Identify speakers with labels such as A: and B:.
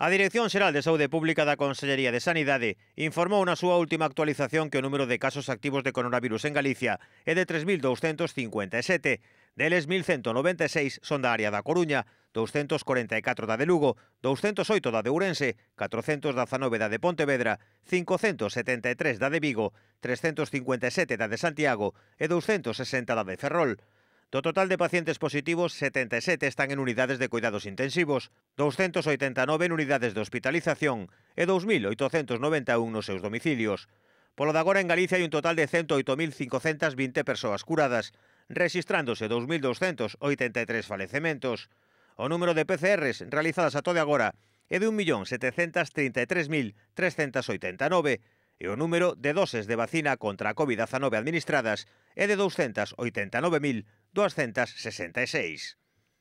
A: A Dirección Xeral de Saúde Pública da Consellería de Sanidade informou na súa última actualización que o número de casos activos de coronavirus en Galicia é de 3.257. Deles 1.196 son da área da Coruña, 244 da de Lugo, 208 da de Ourense, 419 da de Pontevedra, 573 da de Vigo, 357 da de Santiago e 260 da de Ferrol. Do total de pacientes positivos, 77 están en unidades de cuidados intensivos, 289 en unidades de hospitalización e 2.891 nos seus domicilios. Polo de agora en Galicia hai un total de 108.520 persoas curadas, registrándose 2.283 falecementos. O número de PCRs realizadas a todo agora é de 1.733.389 e o número de doses de vacina contra a COVID-19 administradas é de 289.000 266.